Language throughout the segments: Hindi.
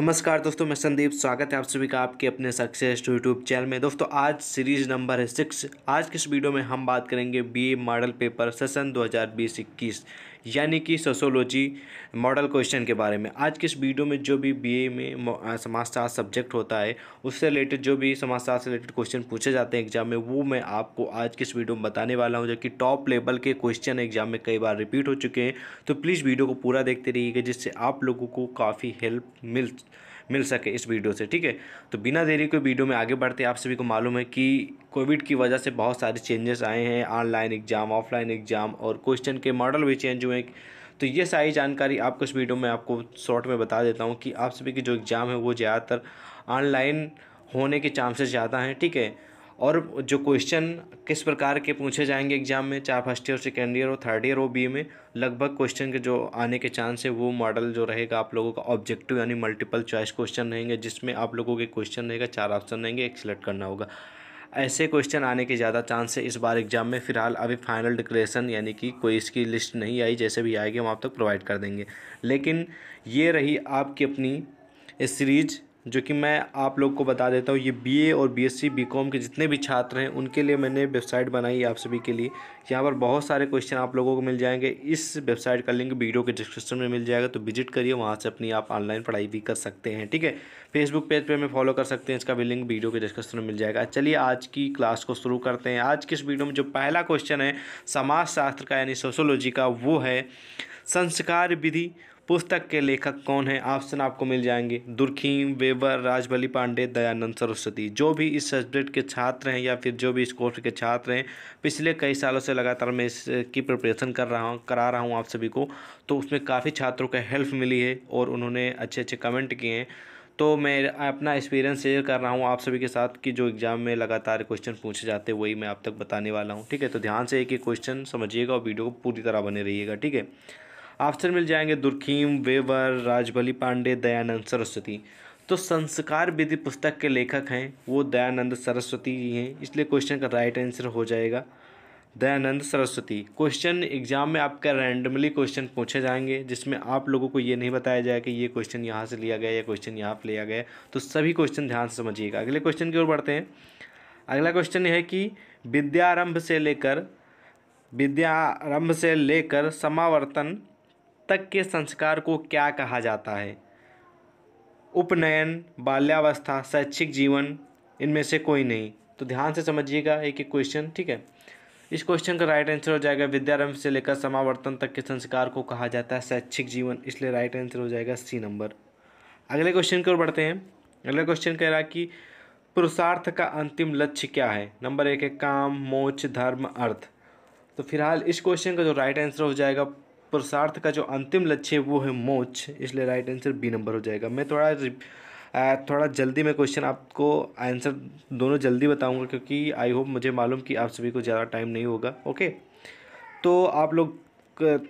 नमस्कार दोस्तों मैं संदीप स्वागत है आप सभी का आपके अपने सक्सेस यूट्यूब चैनल में दोस्तों आज सीरीज नंबर है सिक्स आज के इस वीडियो में हम बात करेंगे बी मॉडल पेपर सेशन दो हज़ार यानी कि सोशोलॉजी मॉडल क्वेश्चन के बारे में आज के इस वीडियो में जो भी बीए में समाजशास्त्र सब्जेक्ट होता है उससे रिलेटेड जो भी समाजशास्त्र से रिलेटेड क्वेश्चन पूछे जाते हैं एग्जाम में वो मैं आपको आज के इस वीडियो में बताने वाला हूँ जो कि टॉप लेवल के क्वेश्चन एग्जाम में कई बार रिपीट हो चुके हैं तो प्लीज़ वीडियो को पूरा देखते रहिएगा जिससे आप लोगों को काफ़ी हेल्प मिल मिल सके इस वीडियो से ठीक है तो बिना देरी के वीडियो में आगे बढ़ते आप सभी को मालूम है कि कोविड की वजह से बहुत सारे चेंजेस आए हैं ऑनलाइन एग्ज़ाम ऑफलाइन एग्ज़ाम और क्वेश्चन के मॉडल भी चेंज हुए हैं तो ये सारी जानकारी आपको इस वीडियो में आपको शॉर्ट में बता देता हूँ कि आप सभी के जो एग्ज़ाम है वो ज़्यादातर ऑनलाइन होने के चांसेस ज़्यादा हैं ठीक है और जो क्वेश्चन किस प्रकार के पूछे जाएंगे एग्ज़ाम में चाहे फर्स्ट ईयर सेकेंड ईयर और थर्ड ईयर हो बी में लगभग क्वेश्चन के जो आने के चांस है वो मॉडल जो रहेगा आप लोगों का ऑब्जेक्टिव यानी मल्टीपल चॉइस क्वेश्चन रहेंगे जिसमें आप लोगों के क्वेश्चन रहेगा चार ऑप्शन रहेंगे एक सिलेक्ट करना होगा ऐसे क्वेश्चन आने के ज़्यादा चांस है इस बार एग्ज़ाम में फ़िलहाल अभी फाइनल डिक्लेरेशन यानी कि कोई इसकी लिस्ट नहीं आई जैसे भी आएगी हम आप तक तो प्रोवाइड कर देंगे लेकिन ये रही आपकी अपनी इस सीरीज़ जो कि मैं आप लोग को बता देता हूँ ये बीए और बीएससी बीकॉम के जितने भी छात्र हैं उनके लिए मैंने वेबसाइट बनाई आप सभी के लिए यहाँ पर बहुत सारे क्वेश्चन आप लोगों को मिल जाएंगे इस वेबसाइट का लिंक वीडियो के डिस्क्रिप्शन में मिल जाएगा तो विजिट करिए वहाँ से अपनी आप ऑनलाइन पढ़ाई भी कर सकते हैं ठीक है फेसबुक पेज पर हमें फॉलो कर सकते हैं इसका भी लिंक वीडियो के डिस्क्रिप्शन में मिल जाएगा चलिए आज की क्लास को शुरू करते हैं आज की इस वीडियो में जो पहला क्वेश्चन है समाजशास्त्र का यानी सोशोलॉजी का वो है संस्कार विधि पुस्तक के लेखक कौन है ऑप्शन आपको मिल जाएंगे दुर्खीम वेबर राजबली पांडे दयानंद सरस्वती जो भी इस सब्जेक्ट के छात्र हैं या फिर जो भी इस कोर्स के छात्र हैं पिछले कई सालों से लगातार मैं इसकी प्रिपरेशन कर रहा हूँ करा रहा हूँ आप सभी को तो उसमें काफ़ी छात्रों का हेल्प मिली है और उन्होंने अच्छे अच्छे कमेंट किए हैं तो मैं अपना एक्सपीरियंस शेयर कर रहा हूँ आप सभी के साथ कि जो एग्ज़ाम में लगातार क्वेश्चन पूछे जाते हैं वही मैं आप तक बताने वाला हूँ ठीक है तो ध्यान से एक एक क्वेश्चन समझिएगा और वीडियो को पूरी तरह बने रहिएगा ठीक है ऑप्शन मिल जाएंगे दुर्खीम वेवर राजबली पांडे दयानंद सरस्वती तो संस्कार विधि पुस्तक के लेखक हैं वो दयानंद सरस्वती जी हैं इसलिए क्वेश्चन का राइट आंसर हो जाएगा दयानंद सरस्वती क्वेश्चन एग्जाम में आपका रैंडमली क्वेश्चन पूछे जाएंगे जिसमें आप लोगों को ये नहीं बताया जाए कि ये क्वेश्चन यहाँ से लिया गया या क्वेश्चन यहाँ पर लिया गया तो सभी क्वेश्चन ध्यान से समझिएगा अगले क्वेश्चन की ओर बढ़ते हैं अगला क्वेश्चन है कि विद्यारंभ से लेकर विद्यारंभ से लेकर समावर्तन तक के संस्कार को क्या कहा जाता है उपनयन बाल्यावस्था शैक्षिक जीवन इनमें से कोई नहीं तो ध्यान से समझिएगा एक एक क्वेश्चन ठीक है इस क्वेश्चन का राइट आंसर हो जाएगा विद्यारंभ से लेकर समावर्तन तक के संस्कार को कहा जाता है शैक्षिक जीवन इसलिए राइट आंसर हो जाएगा सी नंबर अगले क्वेश्चन की ओर बढ़ते हैं अगले क्वेश्चन कह रहा है कि पुरुषार्थ का अंतिम लक्ष्य क्या है नंबर एक है काम मोक्ष धर्म अर्थ तो फिलहाल इस क्वेश्चन का जो राइट आंसर हो जाएगा पुरुषार्थ का जो अंतिम लक्ष्य है वो है मोक्ष इसलिए राइट आंसर बी नंबर हो जाएगा मैं थोड़ा थोड़ा जल्दी में क्वेश्चन आपको आंसर दोनों जल्दी बताऊंगा क्योंकि आई होप मुझे मालूम कि आप सभी को ज़्यादा टाइम नहीं होगा ओके तो आप लोग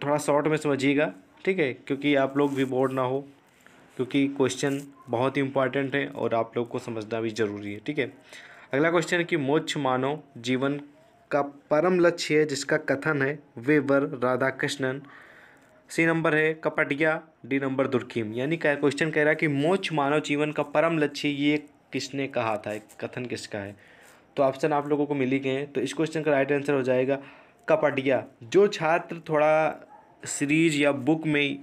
थोड़ा शॉर्ट में समझिएगा ठीक है क्योंकि आप लोग भी बोर्ड ना हो क्योंकि क्वेश्चन बहुत ही इंपॉर्टेंट है और आप लोग को समझना भी ज़रूरी है ठीक है अगला क्वेश्चन है कि मोक्ष मानव जीवन का परम लक्ष्य है जिसका कथन है Weber Radha Krishnan C number है कपटिया डी नंबर दुर्खीम यानी क्या क्वेश्चन कह रहा है कि मोक्ष मानव जीवन का परम लक्ष्य ये किसने कहा था कथन किसका है तो ऑप्शन आप लोगों को मिल ही गए हैं तो इस क्वेश्चन का राइट आंसर हो जाएगा कपटिया जो छात्र थोड़ा सीरीज या बुक में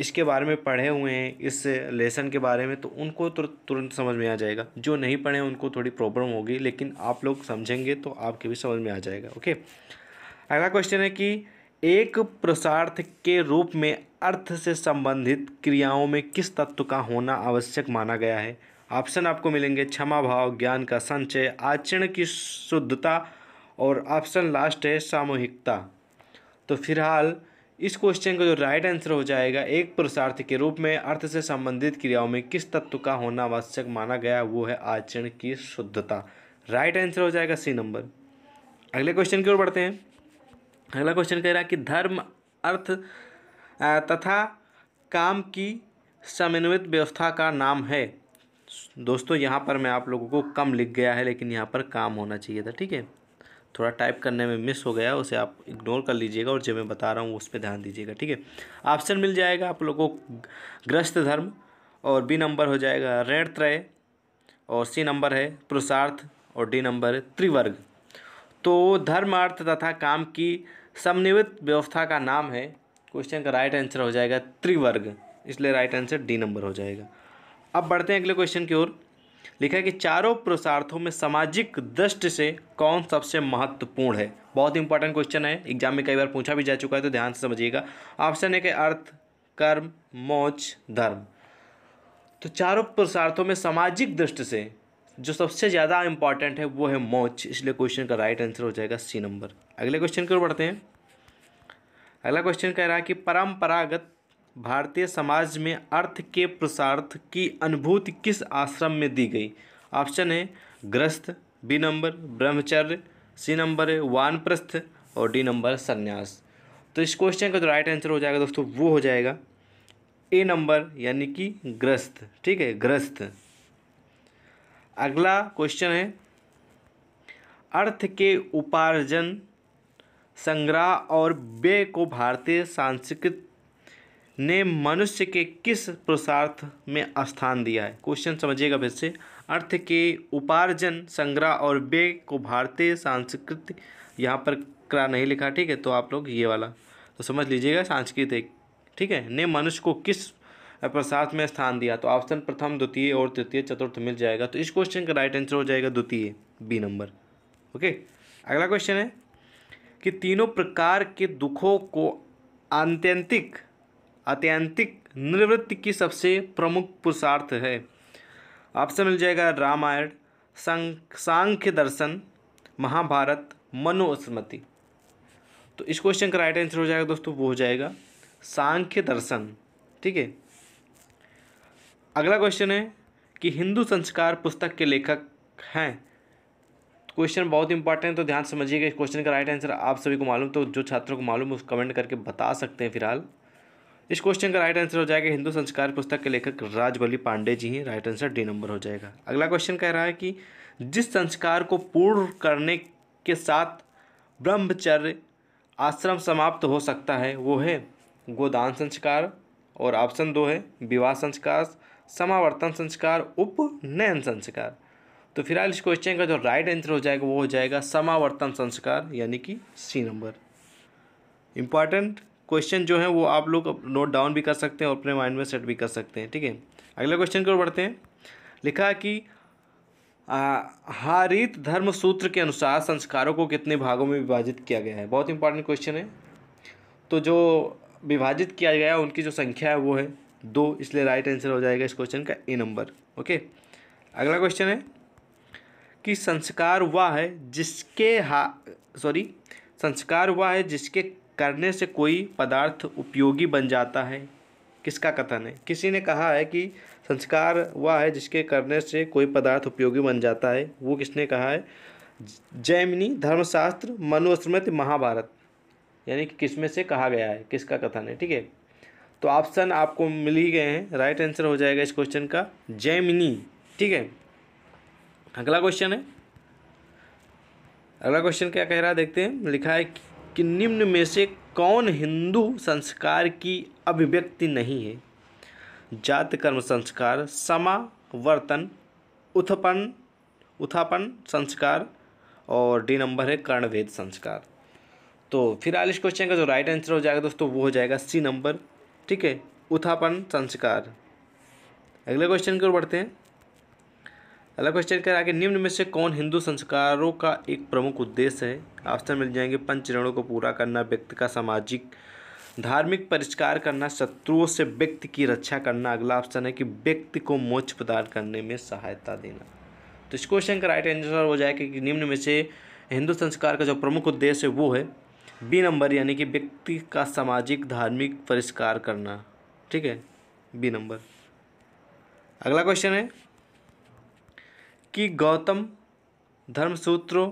इसके बारे में पढ़े हुए हैं इस लेसन के बारे में तो उनको तुर, तुरंत समझ में आ जाएगा जो नहीं पढ़े उनको थोड़ी प्रॉब्लम होगी लेकिन आप लोग समझेंगे तो आपके भी समझ में आ जाएगा ओके अगला क्वेश्चन है कि एक पुरुषार्थ के रूप में अर्थ से संबंधित क्रियाओं में किस तत्व का होना आवश्यक माना गया है ऑप्शन आपको मिलेंगे क्षमा भाव ज्ञान का संचय आचरण की शुद्धता और ऑप्शन लास्ट है सामूहिकता तो फिलहाल इस क्वेश्चन का जो राइट आंसर हो जाएगा एक पुरुषार्थ के रूप में अर्थ से संबंधित क्रियाओं में किस तत्व का होना आवश्यक माना गया वो है आचरण की शुद्धता राइट आंसर हो जाएगा सी नंबर अगले क्वेश्चन की ओर बढ़ते हैं अगला क्वेश्चन कह रहा है कि धर्म अर्थ तथा काम की समन्वित व्यवस्था का नाम है दोस्तों यहाँ पर मैं आप लोगों को कम लिख गया है लेकिन यहाँ पर काम होना चाहिए था ठीक है थोड़ा टाइप करने में मिस हो गया उसे आप इग्नोर कर लीजिएगा और जो मैं बता रहा हूँ उस पर ध्यान दीजिएगा ठीक है ऑप्शन मिल जाएगा आप लोगों को ग्रस्त धर्म और बी नंबर हो जाएगा ऋण त्रय और सी नंबर है पुरुषार्थ और डी नंबर त्रिवर्ग तो धर्म अर्थ तथा काम की समन्वित व्यवस्था का नाम है क्वेश्चन का राइट आंसर हो जाएगा त्रिवर्ग इसलिए राइट आंसर डी नंबर हो जाएगा अब बढ़ते हैं अगले क्वेश्चन की ओर लिखा है कि चारों पुरुषार्थों में सामाजिक दृष्टि से कौन सबसे महत्वपूर्ण है बहुत इंपॉर्टेंट क्वेश्चन है एग्जाम में कई बार पूछा भी जा चुका है तो ध्यान से समझिएगा ऑप्शन है कि अर्थ कर्म मोक्ष धर्म तो चारों पुरुषार्थों में सामाजिक दृष्टि से जो सबसे ज़्यादा इंपॉर्टेंट है वो है मोच इसलिए क्वेश्चन का राइट आंसर हो जाएगा सी नंबर अगले क्वेश्चन की ओर बढ़ते हैं अगला क्वेश्चन कह रहा है कि परंपरागत भारतीय समाज में अर्थ के प्रसार्थ की अनुभूति किस आश्रम में दी गई ऑप्शन है ग्रस्त बी नंबर ब्रह्मचर्य सी नंबर है वानप्रस्थ और डी नंबर संन्यास तो इस क्वेश्चन का जो राइट आंसर हो जाएगा दोस्तों वो हो जाएगा ए नंबर यानी कि ग्रस्त ठीक है ग्रस्त अगला क्वेश्चन है अर्थ के उपार्जन संग्रह और व्यय को भारतीय सांस्कृत ने मनुष्य के किस पुरुषार्थ में स्थान दिया है क्वेश्चन समझिएगा फिर से अर्थ के उपार्जन संग्रह और व्यय को भारतीय सांस्कृत यहाँ पर करा नहीं लिखा ठीक है तो आप लोग ये वाला तो समझ लीजिएगा सांस्कृतिक ठीक है ने मनुष्य को किस प्रसाद में स्थान दिया तो ऑप्शन प्रथम द्वितीय और तृतीय चतुर्थ मिल जाएगा तो इस क्वेश्चन का राइट आंसर हो जाएगा द्वितीय बी नंबर ओके अगला क्वेश्चन है कि तीनों प्रकार के दुखों को आत्यंतिक आत्यंतिक निवृत्ति की सबसे प्रमुख पुरुषार्थ है ऑप्शन मिल जाएगा रामायण सांख्य दर्शन महाभारत मनुस्मृति तो इस क्वेश्चन का राइट आंसर हो जाएगा दोस्तों वो हो जाएगा सांख्य दर्शन ठीक है अगला क्वेश्चन है कि हिंदू संस्कार पुस्तक के लेखक हैं क्वेश्चन बहुत इंपॉर्टेंट तो ध्यान समझिएगा इस क्वेश्चन का राइट आंसर आप सभी को मालूम तो जो छात्रों को मालूम उस कमेंट करके बता सकते हैं फिलहाल इस क्वेश्चन का राइट आंसर हो जाएगा हिंदू संस्कार पुस्तक के लेखक राजबली पांडे जी हैं राइट आंसर डी नंबर हो जाएगा अगला क्वेश्चन कह रहा है कि जिस संस्कार को पूर्ण करने के साथ ब्रह्मचर्य आश्रम समाप्त हो सकता है वो है गोदान संस्कार और ऑप्शन दो है विवाह संस्कार समावर्तन संस्कार उपनयन संस्कार तो फिलहाल इस क्वेश्चन का जो राइट आंसर हो जाएगा वो हो जाएगा समावर्तन संस्कार यानी कि सी नंबर इंपॉर्टेंट क्वेश्चन जो है वो आप लोग नोट डाउन भी कर सकते हैं और अपने माइंड में सेट भी कर सकते हैं ठीक है अगला क्वेश्चन की ओर बढ़ते हैं लिखा कि हारित धर्म सूत्र के अनुसार संस्कारों को कितने भागों में विभाजित किया गया है बहुत इंपॉर्टेंट क्वेश्चन है तो जो विभाजित किया गया है उनकी जो संख्या है वो है दो इसलिए राइट आंसर हो जाएगा इस क्वेश्चन का ए नंबर ओके अगला क्वेश्चन है कि संस्कार वह है जिसके हा सॉरी संस्कार वह है जिसके करने से कोई पदार्थ उपयोगी बन जाता है किसका कथन है किसी ने कहा है कि संस्कार वह है जिसके करने से कोई पदार्थ उपयोगी बन जाता है वो किसने कहा है जैमिनी धर्मशास्त्र मनुस्मृति महाभारत यानी कि किसमें से कहा गया है किसका कथन है ठीक है तो ऑप्शन आपको मिल ही गए हैं राइट आंसर हो जाएगा इस क्वेश्चन का जैमिनी ठीक है अगला क्वेश्चन है अगला क्वेश्चन क्या कह रहा है देखते हैं लिखा है कि निम्न में से कौन हिंदू संस्कार की अभिव्यक्ति नहीं है जात कर्म संस्कार समावर्तन उत्थपन उत्थापन संस्कार और डी नंबर है कर्णभेद संस्कार तो फिर आलिश क्वेश्चन का जो राइट आंसर हो जाएगा दोस्तों वो हो जाएगा सी नंबर ठीक है उत्थापन संस्कार अगले क्वेश्चन की ओर बढ़ते हैं अगला क्वेश्चन कह रहा है कि निम्न में से कौन हिंदू संस्कारों का एक प्रमुख उद्देश्य है ऑप्शन मिल जाएंगे पंच ऋणों को पूरा करना व्यक्ति का सामाजिक धार्मिक परिष्कार करना शत्रुओं से व्यक्ति की रक्षा करना अगला ऑप्शन है कि व्यक्ति को मोक्ष प्रदान करने में सहायता देना तो इस क्वेश्चन का राइट आंसर हो जाएगा कि निम्न में से हिंदू संस्कार का जो प्रमुख उद्देश्य है वो है बी नंबर यानी कि व्यक्ति का सामाजिक धार्मिक परिष्कार करना ठीक है बी नंबर अगला क्वेश्चन है कि गौतम धर्म सूत्रों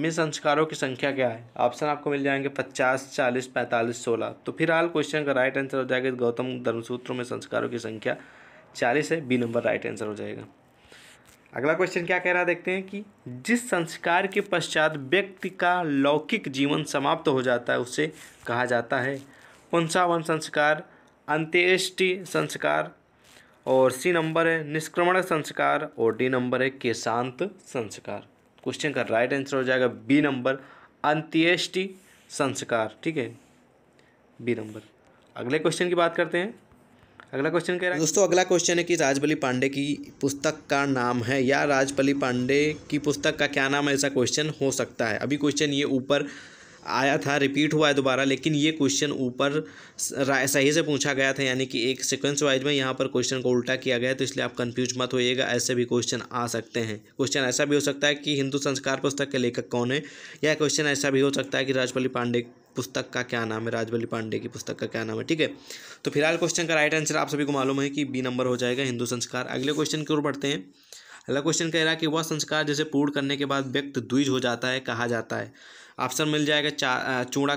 में संस्कारों की संख्या क्या है ऑप्शन आपको मिल जाएंगे पचास चालीस पैंतालीस सोलह तो फिलहाल क्वेश्चन का राइट आंसर हो जाएगा गौतम धर्मसूत्रों में संस्कारों की संख्या चालीस है बी नंबर राइट आंसर हो जाएगा अगला क्वेश्चन क्या कह रहा है देखते हैं कि जिस संस्कार के पश्चात व्यक्ति का लौकिक जीवन समाप्त हो जाता है उसे कहा जाता है पुंसावन संस्कार अंत्येष्टि संस्कार और सी नंबर है निष्क्रमण संस्कार और डी नंबर है केशांत संस्कार क्वेश्चन का राइट आंसर हो जाएगा बी नंबर अंत्येष्टि संस्कार ठीक है बी नंबर अगले क्वेश्चन की बात करते हैं अगला क्वेश्चन कह रहा है दोस्तों अगला क्वेश्चन है कि राजबली पांडे की पुस्तक का नाम है या राजबली पांडे की पुस्तक का क्या नाम है ऐसा क्वेश्चन हो सकता है अभी क्वेश्चन ये ऊपर आया था रिपीट हुआ है दोबारा लेकिन ये क्वेश्चन ऊपर सही से पूछा गया था यानी कि एक सीक्वेंस वाइज में यहाँ पर क्वेश्चन को उल्टा किया गया है तो इसलिए आप कंफ्यूज मत होइएगा ऐसे भी क्वेश्चन आ सकते हैं क्वेश्चन ऐसा भी हो सकता है कि हिंदू संस्कार पुस्तक के लेखक कौन है या क्वेश्चन ऐसा भी हो सकता है कि राजपली पांडे पुस्तक का क्या नाम है राजबली पांडे की पुस्तक का क्या नाम है ठीक है तो फिलहाल क्वेश्चन का राइट आंसर आप सभी को मालूम है कि बी नंबर हो जाएगा हिंदू संस्कार अगले क्वेश्चन की ओर बढ़ते हैं अगला क्वेश्चन कह रहा है कि वह संस्कार जिसे पूर्ण करने के बाद व्यक्त द्विज हो जाता है कहा जाता है ऑप्शन मिल जाएगा चा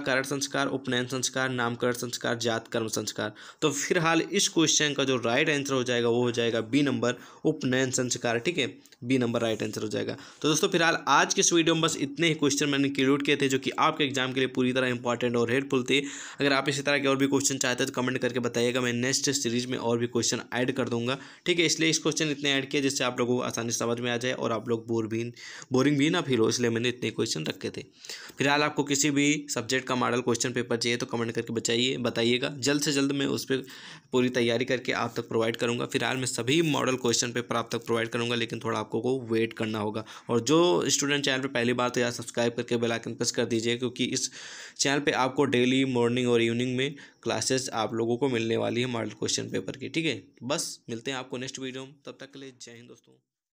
करण संस्कार उपनयन संस्कार नामकरण संस्कार जात कर्म संस्कार तो फिलहाल इस क्वेश्चन का जो राइट आंसर हो जाएगा वो हो जाएगा बी नंबर उपनयन संस्कार ठीक है बी नंबर राइट आंसर हो जाएगा तो दोस्तों फिलहाल आज के इस वीडियो में बस इतने ही क्वेश्चन मैंने इंक्लूड किए थे जो कि आपके एग्जाम के लिए पूरी तरह इंपॉर्टेंट और हेल्पफुल थे अगर आप इसी तरह के और भी क्वेश्चन चाहते हैं तो कमेंट करके बताइएगा मैं नेक्स्ट सीरीज में और भी क्वेश्चन ऐड कर दूंगा ठीक है इसलिए इस क्वेश्चन इतने ऐड किए जिससे आप लोगों को आसानी समझ में आ जाए और आप लोग बोर भी बोरिंग भी ना फील हो इसलिए मैंने इतने क्वेश्चन रखे थे फिलहाल आपको किसी भी सब्जेक्ट का मॉडल क्वेश्चन पेपर चाहिए तो कमेंट करके बचाइए बताइएगा जल्द से जल्द मैं उस पर पूरी तैयारी करके आप तक प्रोवाइड करूँगा फिलहाल मैं सभी मॉडल क्वेश्चन पेपर आप तक प्रोवाइड करूँगा लेकिन थोड़ा आपको को वेट करना होगा और जो स्टूडेंट चैनल पर पहली बार तो यार सब्सक्राइब करके बेल आइकन प्रेस कर दीजिए क्योंकि इस चैनल पे आपको डेली मॉर्निंग और इवनिंग में क्लासेस आप लोगों को मिलने वाली है मॉडल क्वेश्चन पेपर की ठीक है बस मिलते हैं आपको नेक्स्ट वीडियो में तब तक के लिए जय हिंद दोस्तों